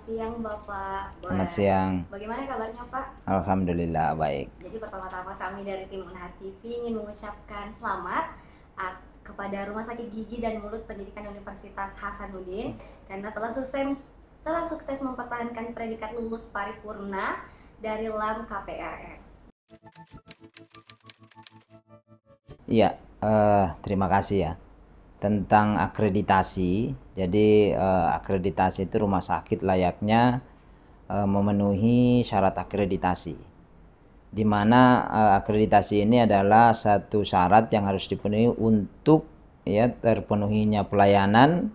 Selamat siang Bapak. Selamat siang. Bagaimana kabarnya Pak? Alhamdulillah baik. Jadi pertama-tama kami dari tim Unhas TV ingin mengucapkan selamat kepada Rumah Sakit Gigi dan Mulut Pendidikan Universitas Hasanuddin hmm. karena telah sukses telah sukses mempertahankan predikat lulus paripurna dari LAM KPRS. Iya, uh, terima kasih ya tentang akreditasi. Jadi uh, akreditasi itu rumah sakit layaknya uh, memenuhi syarat akreditasi. Di mana uh, akreditasi ini adalah satu syarat yang harus dipenuhi untuk ya terpenuhinya pelayanan,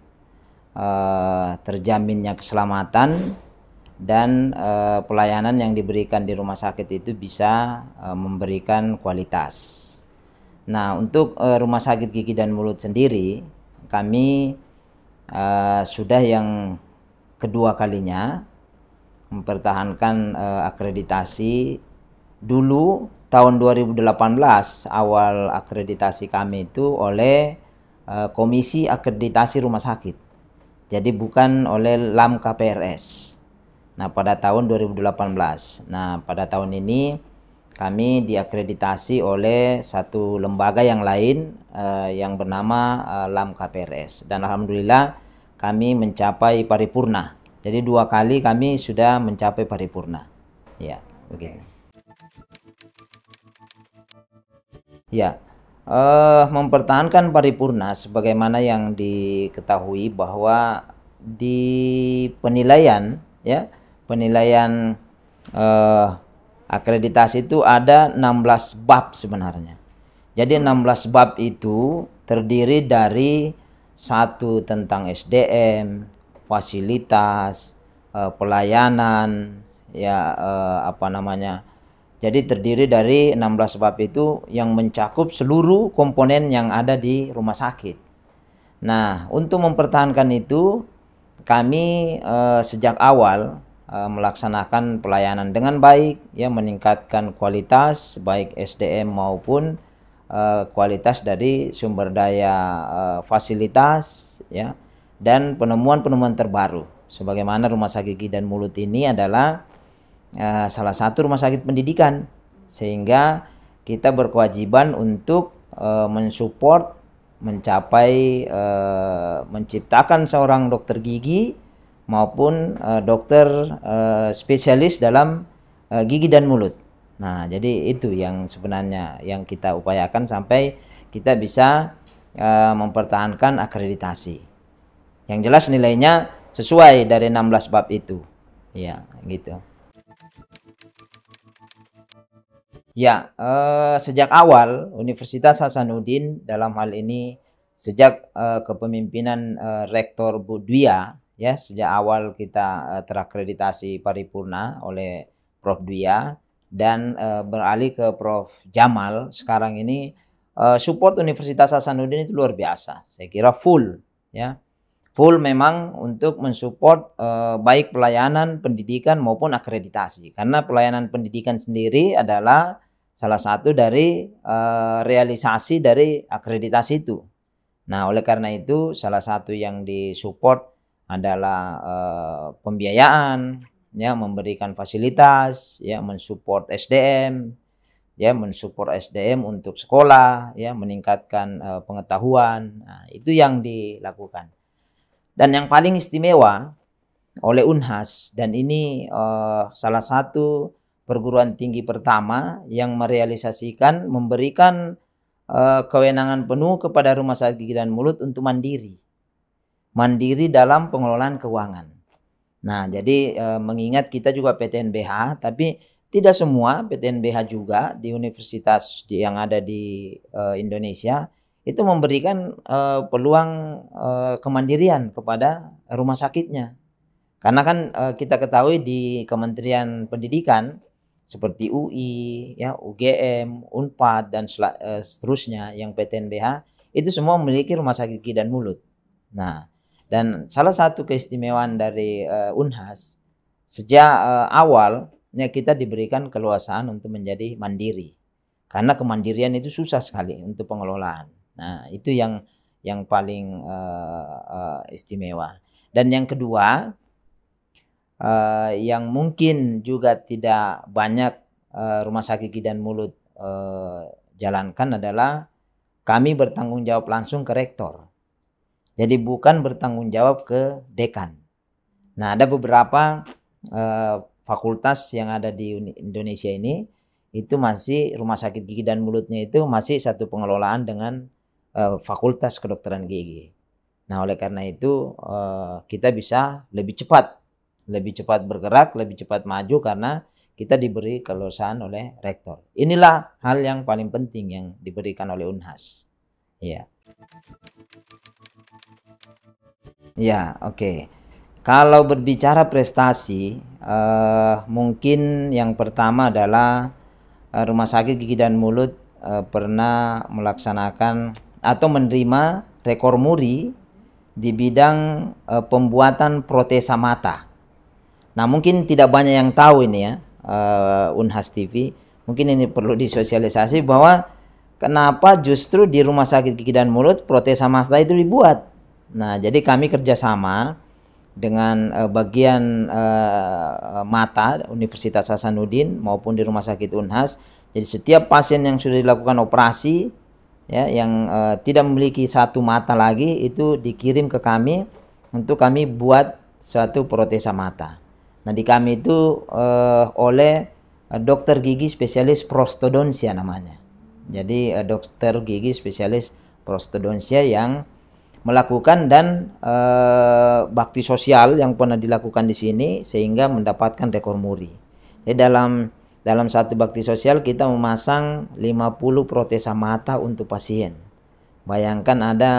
uh, terjaminnya keselamatan dan uh, pelayanan yang diberikan di rumah sakit itu bisa uh, memberikan kualitas. Nah, untuk uh, rumah sakit gigi dan mulut sendiri, kami uh, sudah yang kedua kalinya mempertahankan uh, akreditasi. Dulu tahun 2018 awal akreditasi kami itu oleh uh, Komisi Akreditasi Rumah Sakit. Jadi bukan oleh LAM KPRS. Nah, pada tahun 2018. Nah, pada tahun ini kami diakreditasi oleh satu lembaga yang lain uh, yang bernama uh, LAM KPRS dan alhamdulillah kami mencapai paripurna. Jadi dua kali kami sudah mencapai paripurna. Ya, begitu. Ya, uh, mempertahankan paripurna sebagaimana yang diketahui bahwa di penilaian ya, penilaian uh, Akreditasi itu ada 16 bab sebenarnya. Jadi 16 bab itu terdiri dari satu tentang SDM, fasilitas, eh, pelayanan, ya eh, apa namanya. Jadi terdiri dari 16 bab itu yang mencakup seluruh komponen yang ada di rumah sakit. Nah, untuk mempertahankan itu kami eh, sejak awal Eh, melaksanakan pelayanan dengan baik ya meningkatkan kualitas baik SDM maupun uh, kualitas dari sumber daya uh, fasilitas ya dan penemuan-penemuan terbaru sebagaimana rumah sakit gigi dan mulut ini adalah uh, salah satu rumah sakit pendidikan sehingga kita berkewajiban untuk uh, mensupport mencapai uh, menciptakan seorang dokter gigi maupun uh, dokter uh, spesialis dalam uh, gigi dan mulut. Nah, jadi itu yang sebenarnya yang kita upayakan sampai kita bisa uh, mempertahankan akreditasi. Yang jelas nilainya sesuai dari 16 bab itu. Ya, gitu. Ya, eh, sejak awal Universitas Hasanuddin dalam hal ini sejak eh, kepemimpinan eh, Rektor Budwia ya, ya sejak awal kita uh, terakreditasi paripurna oleh Prof Dwiya dan uh, beralih ke Prof Jamal sekarang ini uh, support Universitas Hasanuddin itu luar biasa saya kira full ya full memang untuk mensupport uh, baik pelayanan pendidikan maupun akreditasi karena pelayanan pendidikan sendiri adalah salah satu dari uh, realisasi dari akreditasi itu. Nah, oleh karena itu salah satu yang disupport adalah e, pembiayaan ya memberikan fasilitas ya mensupport SDM ya mensupport SDM untuk sekolah ya meningkatkan e, pengetahuan nah, itu yang dilakukan dan yang paling istimewa oleh Unhas dan ini e, salah satu perguruan tinggi pertama yang merealisasikan memberikan e, kewenangan penuh kepada rumah sakit gigi dan mulut untuk mandiri mandiri dalam pengelolaan keuangan. Nah, jadi e, mengingat kita juga PTNBH, tapi tidak semua PTNBH juga di universitas yang ada di e, Indonesia itu memberikan e, peluang e, kemandirian kepada rumah sakitnya. Karena kan e, kita ketahui di Kementerian Pendidikan seperti UI, ya UGM, Unpad dan seterusnya yang PTNBH itu semua memiliki rumah sakit gigi dan mulut. Nah, dan salah satu keistimewaan dari uh, Unhas sejak uh, awal kita diberikan keluasan untuk menjadi mandiri. Karena kemandirian itu susah sekali untuk pengelolaan. Nah, itu yang yang paling uh, uh, istimewa. Dan yang kedua, uh, yang mungkin juga tidak banyak uh, rumah sakit gigi dan mulut uh, jalankan adalah kami bertanggung jawab langsung ke rektor. Jadi bukan bertanggung jawab ke dekan. Nah, ada beberapa uh, fakultas yang ada di Indonesia ini itu masih rumah sakit gigi dan mulutnya itu masih satu pengelolaan dengan uh, fakultas kedokteran gigi. Nah, oleh karena itu uh, kita bisa lebih cepat, lebih cepat bergerak, lebih cepat maju karena kita diberi kelulusan oleh rektor. Inilah hal yang paling penting yang diberikan oleh Unhas. Ya. Yeah. Ya, oke. Okay. Kalau berbicara prestasi, eh, mungkin yang pertama adalah eh, Rumah Sakit Gigi dan Mulut eh, pernah melaksanakan atau menerima rekor muri di bidang uh, pembuatan protesa mata. Nah, mungkin tidak banyak yang tahu ini ya, eh, Unhas TV. Mungkin ini perlu disosialisasi bahwa kenapa justru di Rumah Sakit Gigi dan Mulut protesa mata itu dibuat Nah, jadi kami kerjasama dengan uh, bagian uh, mata Universitas Hasanuddin maupun di Rumah Sakit Unhas. Jadi setiap pasien yang sudah dilakukan operasi ya yang uh, tidak memiliki satu mata lagi itu dikirim ke kami untuk kami buat suatu protesa mata. Nah, di kami itu uh, oleh uh, dokter gigi spesialis prostodonsia namanya. Jadi uh, dokter gigi spesialis prostodonsia yang melakukan dan e, bakti sosial yang pernah dilakukan di sini sehingga mendapatkan rekor muri. Jadi dalam dalam satu bakti sosial kita memasang 50 protesa mata untuk pasien. Bayangkan ada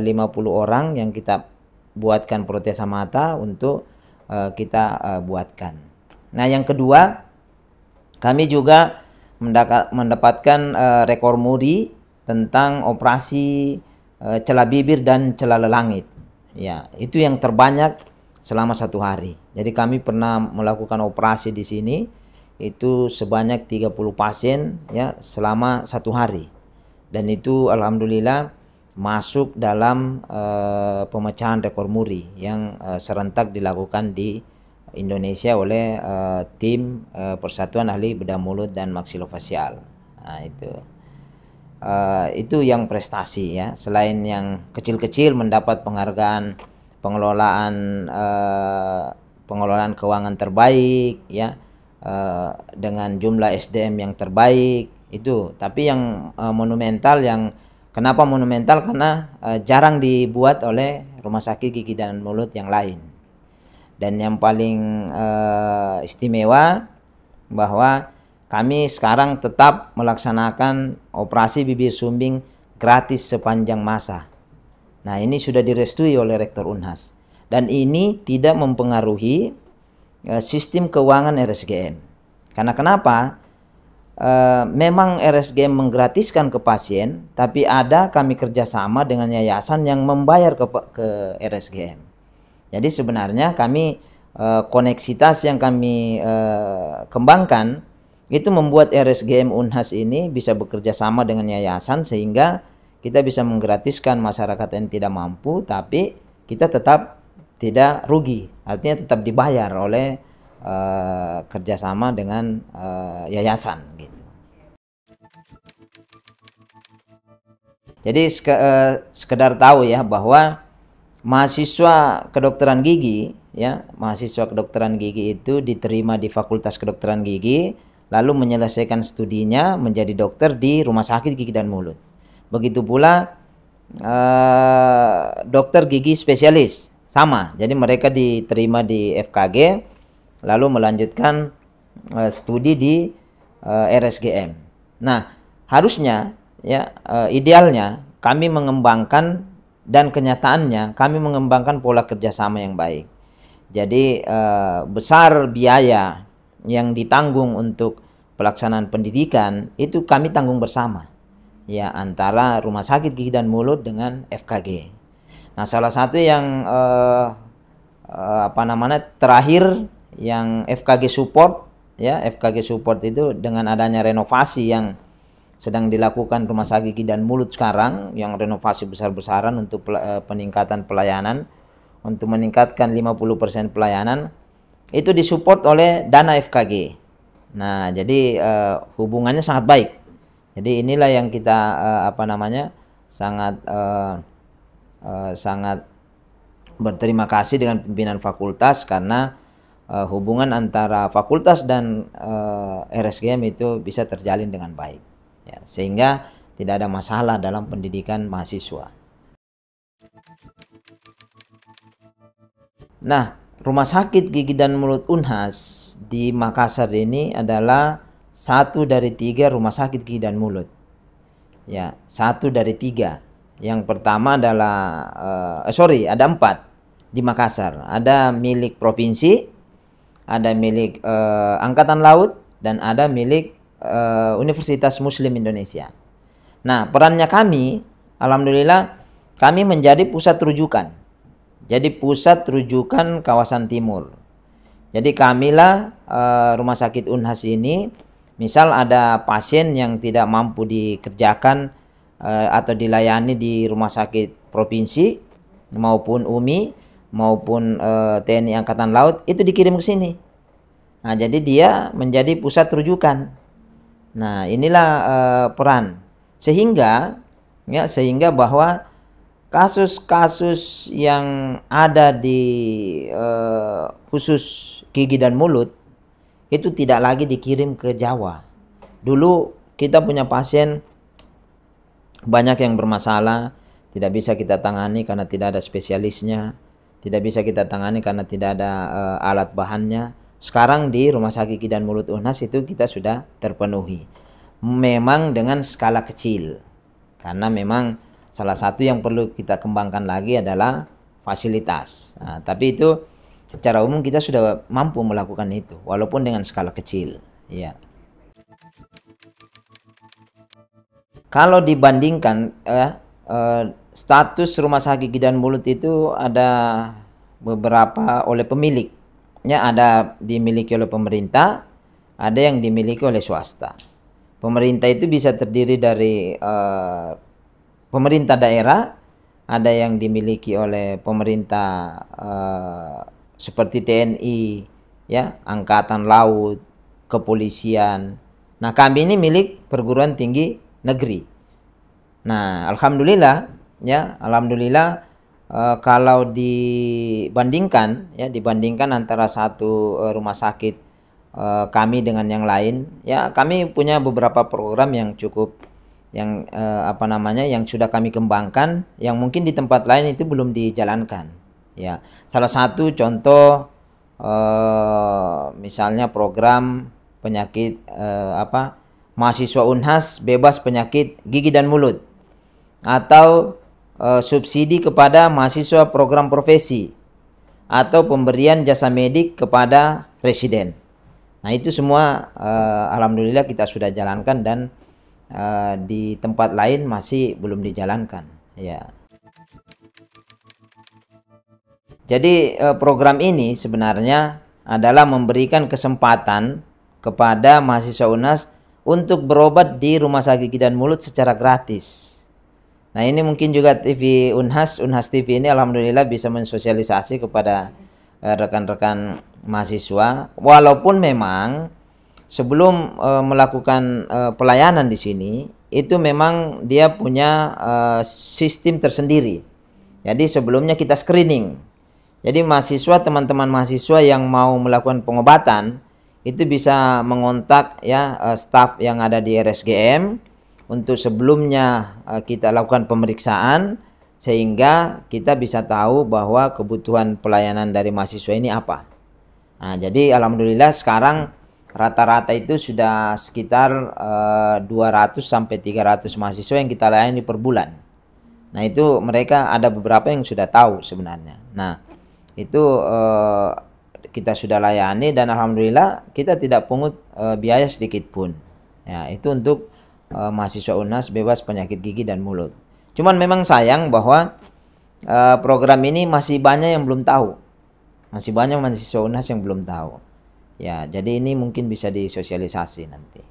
e, eh, 50 orang yang kita buatkan protesa mata untuk e, kita e, buatkan. Nah, yang kedua kami juga mendapatkan e, rekor muri tentang operasi Eh, celah bibir dan celah langit. Ya, itu yang terbanyak selama satu hari. Jadi kami pernah melakukan operasi di sini itu sebanyak 30 pasien ya selama satu hari. Dan itu alhamdulillah masuk dalam uh, pemecahan rekor muri yang uh, serentak dilakukan di Indonesia oleh uh, tim uh, Persatuan Ahli Bedah Mulut dan Maksilofasial. Nah, itu uh, itu yang prestasi ya selain yang kecil-kecil mendapat penghargaan pengelolaan uh, pengelolaan keuangan terbaik ya uh, dengan jumlah SDM yang terbaik itu tapi yang uh, monumental yang kenapa monumental karena uh, jarang dibuat oleh rumah sakit gigi dan mulut yang lain dan yang paling uh, istimewa bahwa kami sekarang tetap melaksanakan operasi bibir sumbing gratis sepanjang masa. Nah, ini sudah direstui oleh Rektor Unhas dan ini tidak mempengaruhi e, sistem keuangan RSGM. Karena kenapa? E, memang RSGM menggratiskan ke pasien, tapi ada kami kerjasama dengan yayasan yang membayar ke, RSGM. Jadi sebenarnya kami e, koneksitas yang kami kembangkan itu membuat RSGM Unhas ini bisa bekerja sama dengan yayasan sehingga kita bisa menggratiskan masyarakat yang tidak mampu tapi kita tetap tidak rugi. Artinya tetap dibayar oleh uh, kerjasama dengan uh, yayasan gitu. Jadi seke, uh, sekedar tahu ya bahwa mahasiswa kedokteran gigi ya mahasiswa kedokteran gigi itu diterima di Fakultas Kedokteran Gigi lalu menyelesaikan studinya menjadi dokter di rumah sakit gigi dan mulut. Begitu pula uh, dokter gigi spesialis sama. Jadi mereka diterima di FKG lalu melanjutkan uh, studi di uh, eh, RSGM. Nah, harusnya ya uh, idealnya kami mengembangkan dan kenyataannya kami mengembangkan pola kerjasama yang baik. Jadi uh, besar biaya yang ditanggung untuk pelaksanaan pendidikan itu kami tanggung bersama ya antara rumah sakit gigi dan mulut dengan FKG. Nah salah satu yang eh, eh, apa namanya terakhir yang FKG support ya FKG support itu dengan adanya renovasi yang sedang dilakukan rumah sakit gigi dan mulut sekarang yang renovasi besar-besaran untuk pel eh, peningkatan pelayanan untuk meningkatkan 50% pelayanan itu disupport oleh dana FKG. Nah, jadi uh, hubungannya sangat baik. Jadi inilah yang kita uh, apa namanya sangat uh, uh, sangat berterima kasih dengan pimpinan fakultas karena uh, hubungan antara fakultas dan uh, RSGM itu bisa terjalin dengan baik. Ya, sehingga tidak ada masalah dalam pendidikan mahasiswa. Nah, rumah sakit gigi dan mulut Unhas di Makassar ini adalah satu dari tiga rumah sakit gigi dan mulut. Ya, satu dari tiga. Yang pertama adalah, uh, sorry, ada empat di Makassar. Ada milik provinsi, ada milik uh, Angkatan Laut, dan ada milik uh, Universitas Muslim Indonesia. Nah, perannya kami, alhamdulillah, kami menjadi pusat rujukan jadi pusat rujukan kawasan timur. Jadi kamilah eh, rumah sakit Unhas ini misal ada pasien yang tidak mampu dikerjakan eh, atau dilayani di rumah sakit provinsi maupun UMI maupun eh, TNI Angkatan Laut itu dikirim ke sini. Nah, jadi dia menjadi pusat rujukan. Nah, inilah peran sehingga ya sehingga bahwa kasus-kasus yang ada di uh, khusus gigi dan mulut itu tidak lagi dikirim ke Jawa. Dulu kita punya pasien banyak yang bermasalah, tidak bisa kita tangani karena tidak ada spesialisnya, tidak bisa kita tangani karena tidak ada uh, alat bahannya. Sekarang di Rumah Sakit Gigi dan Mulut UNAS itu kita sudah terpenuhi. Memang dengan skala kecil. Karena memang salah satu yang perlu kita kembangkan lagi adalah fasilitas. Nah, tapi itu secara umum kita sudah mampu melakukan itu walaupun dengan skala kecil, ya. Kalau dibandingkan eh, eh, status rumah sakit gigi dan mulut itu ada beberapa oleh pemiliknya ada dimiliki oleh pemerintah, ada yang dimiliki oleh swasta. Pemerintah itu bisa terdiri dari eh, pemerintah daerah, ada yang dimiliki oleh pemerintah eh, seperti TNI, ya, angkatan laut, kepolisian. Nah, kami ini milik perguruan tinggi negeri. Nah, alhamdulillah ya, alhamdulillah eh, kalau dibandingkan ya dibandingkan antara satu eh, rumah sakit eh, kami dengan yang lain, ya kami punya beberapa program yang cukup yang eh, apa namanya yang sudah kami kembangkan yang mungkin di tempat lain itu belum dijalankan ya salah satu contoh eh, misalnya program penyakit eh, apa mahasiswa Unhas bebas penyakit gigi dan mulut atau eh, subsidi kepada mahasiswa program profesi atau pemberian jasa medik kepada residen nah itu semua eh, alhamdulillah kita sudah jalankan dan uh, di tempat lain masih belum dijalankan ya jadi uh, program ini sebenarnya adalah memberikan kesempatan kepada mahasiswa UNAS untuk berobat di rumah sakit gigi dan mulut secara gratis. Nah ini mungkin juga TV Unhas, Unhas TV ini alhamdulillah bisa mensosialisasi kepada eh, rekan-rekan mahasiswa. Walaupun memang sebelum uh, melakukan uh, pelayanan di sini itu memang dia punya uh, sistem tersendiri. Jadi sebelumnya kita screening. Jadi mahasiswa teman-teman mahasiswa yang mau melakukan pengobatan itu bisa mengontak ya uh, staf yang ada di RSGM untuk sebelumnya uh, kita lakukan pemeriksaan sehingga kita bisa tahu bahwa kebutuhan pelayanan dari mahasiswa ini apa. Nah, jadi alhamdulillah sekarang rata-rata itu sudah sekitar uh, eh, 200 sampai 300 mahasiswa yang kita layani per bulan. Nah, itu mereka ada beberapa yang sudah tahu sebenarnya. Nah, itu uh, kita sudah layani dan alhamdulillah kita tidak pungut uh, biaya sedikit pun. Ya, itu untuk uh, mahasiswa UNAS bebas penyakit gigi dan mulut. Cuman memang sayang bahwa uh, program ini masih banyak yang belum tahu. Masih banyak mahasiswa UNAS yang belum tahu ya jadi ini mungkin bisa disosialisasi nanti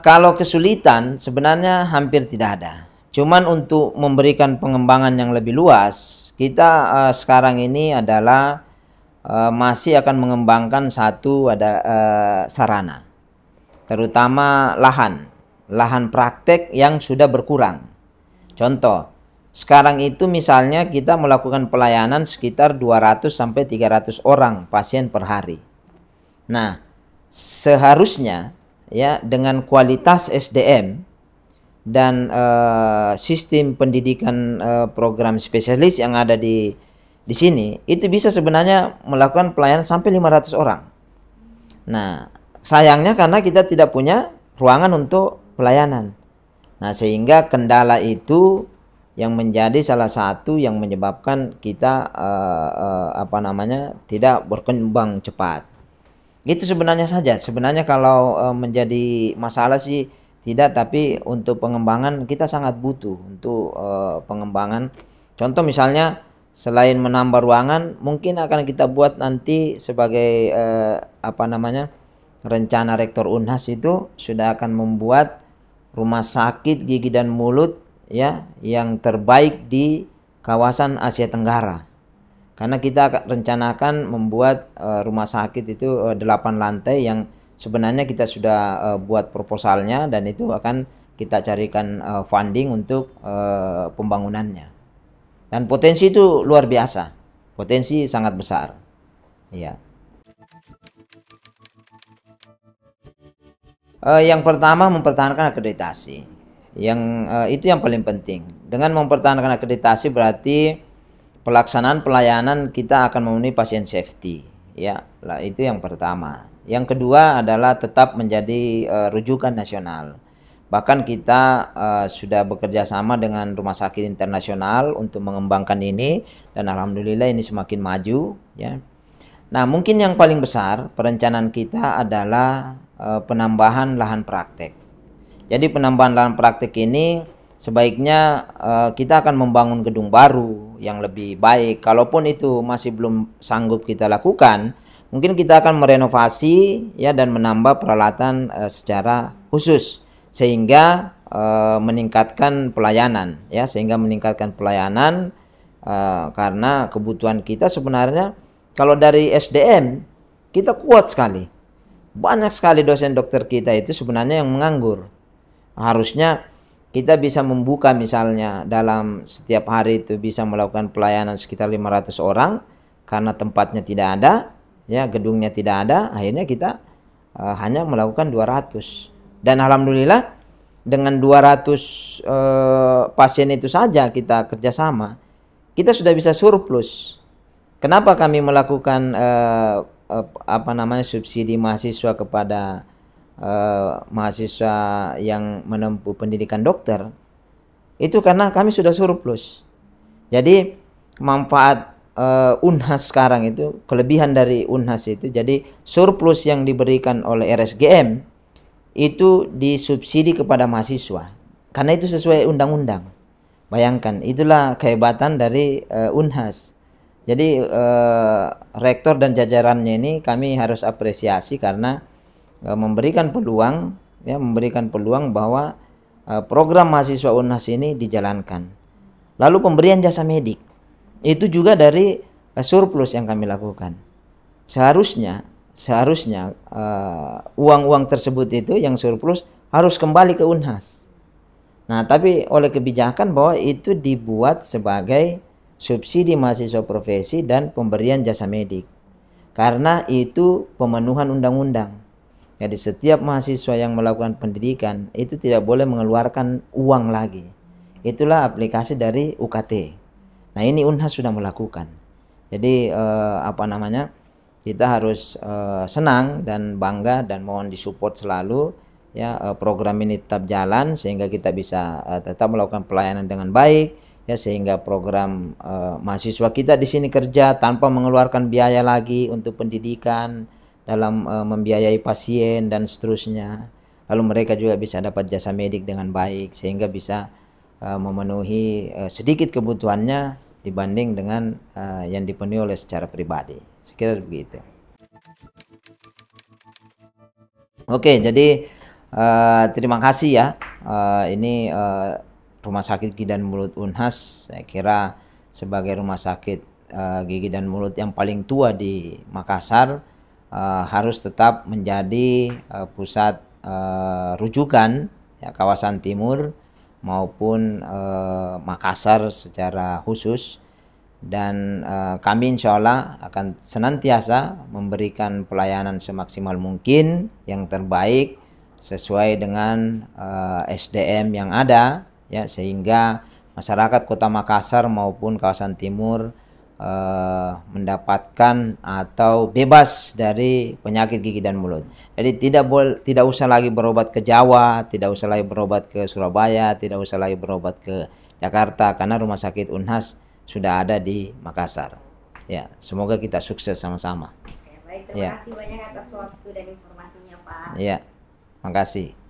kalau kesulitan sebenarnya hampir tidak ada cuman untuk memberikan pengembangan yang lebih luas kita uh, sekarang ini adalah uh, masih akan mengembangkan satu ada uh, sarana terutama lahan lahan praktek yang sudah berkurang contoh sekarang itu misalnya kita melakukan pelayanan sekitar 200 sampai 300 orang pasien per hari. Nah, seharusnya ya dengan kualitas SDM dan uh, sistem pendidikan uh, program spesialis yang ada di di sini itu bisa sebenarnya melakukan pelayanan sampai 500 orang. Nah, sayangnya karena kita tidak punya ruangan untuk pelayanan. Nah, sehingga kendala itu yang menjadi salah satu yang menyebabkan kita uh, uh, apa namanya tidak berkembang cepat. Itu sebenarnya saja. Sebenarnya kalau uh, menjadi masalah sih tidak, tapi untuk pengembangan kita sangat butuh untuk uh, pengembangan. Contoh misalnya selain menambah ruangan, mungkin akan kita buat nanti sebagai uh, apa namanya rencana rektor Unhas itu sudah akan membuat rumah sakit gigi dan mulut ya yang terbaik di kawasan Asia Tenggara. Karena kita rencanakan membuat uh, rumah sakit itu uh, eh, 8 lantai yang sebenarnya kita sudah uh, buat proposalnya dan itu akan kita carikan uh, funding untuk uh, pembangunannya. Dan potensi itu luar biasa. Potensi sangat besar. Iya. Uh, yang pertama mempertahankan akreditasi yang uh, itu yang paling penting dengan mempertahankan akreditasi berarti pelaksanaan pelayanan kita akan memenuhi pasien safety ya lah itu yang pertama yang kedua adalah tetap menjadi uh, rujukan nasional bahkan kita uh, sudah bekerja sama dengan rumah sakit internasional untuk mengembangkan ini dan alhamdulillah ini semakin maju ya nah mungkin yang paling besar perencanaan kita adalah uh, penambahan lahan praktek jadi penambahan lahan praktik ini sebaiknya uh, kita akan membangun gedung baru yang lebih baik. Kalaupun itu masih belum sanggup kita lakukan, mungkin kita akan merenovasi ya dan menambah peralatan uh, secara khusus sehingga uh, meningkatkan pelayanan ya, sehingga meningkatkan pelayanan uh, karena kebutuhan kita sebenarnya kalau dari SDM kita kuat sekali. Banyak sekali dosen dokter kita itu sebenarnya yang menganggur harusnya kita bisa membuka misalnya dalam setiap hari itu bisa melakukan pelayanan sekitar 500 orang karena tempatnya tidak ada ya gedungnya tidak ada akhirnya kita uh, hanya melakukan 200 dan alhamdulillah dengan 200 uh, eh, pasien itu saja kita kerjasama kita sudah bisa surplus kenapa kami melakukan uh, apa namanya subsidi mahasiswa kepada Eh, mahasiswa yang menempuh pendidikan dokter itu karena kami sudah surplus. Jadi manfaat uh, Unhas sekarang itu kelebihan dari Unhas itu jadi surplus yang diberikan oleh RSGM itu disubsidi kepada mahasiswa karena itu sesuai undang-undang. Bayangkan itulah kehebatan dari uh, Unhas. Jadi uh, rektor dan jajarannya ini kami harus apresiasi karena E, memberikan peluang ya memberikan peluang bahwa e, program mahasiswa UNAS ini dijalankan. Lalu pemberian jasa medik itu juga dari e, surplus yang kami lakukan. Seharusnya seharusnya uang-uang uh, tersebut itu yang surplus harus kembali ke Unhas. Nah, tapi oleh kebijakan bahwa itu dibuat sebagai subsidi mahasiswa profesi dan pemberian jasa medik. Karena itu pemenuhan undang-undang. Jadi setiap mahasiswa yang melakukan pendidikan itu tidak boleh mengeluarkan uang lagi. Itulah aplikasi dari UKT. Nah ini Unhas sudah melakukan. Jadi eh, apa namanya kita harus eh, senang dan bangga dan mohon disupport selalu ya eh, program ini tetap jalan sehingga kita bisa eh, tetap melakukan pelayanan dengan baik ya sehingga program eh, mahasiswa kita di sini kerja tanpa mengeluarkan biaya lagi untuk pendidikan dalam uh, membiayai pasien dan seterusnya. Lalu mereka juga bisa dapat jasa medik dengan baik sehingga bisa uh, memenuhi uh, sedikit kebutuhannya dibanding dengan uh, yang dipenuhi oleh secara pribadi. Sekira begitu. Oke, jadi uh, terima kasih ya. Uh, ini uh, Rumah Sakit Gigi dan Mulut Unhas, saya kira sebagai rumah sakit uh, gigi dan mulut yang paling tua di Makassar Eh, harus tetap menjadi uh, pusat uh, rujukan ya, kawasan timur maupun uh, Makassar secara khusus dan uh, kami insya Allah akan senantiasa memberikan pelayanan semaksimal mungkin yang terbaik sesuai dengan uh, SDM yang ada ya sehingga masyarakat Kota Makassar maupun kawasan timur uh, mendapatkan atau bebas dari penyakit gigi dan mulut. Jadi tidak boleh tidak usah lagi berobat ke Jawa, tidak usah lagi berobat ke Surabaya, tidak usah lagi berobat ke Jakarta karena rumah sakit Unhas sudah ada di Makassar. Ya, semoga kita sukses sama-sama. Oke, baik. Terima ya. kasih banyak atas waktu dan informasinya, Pak. Iya. Makasih.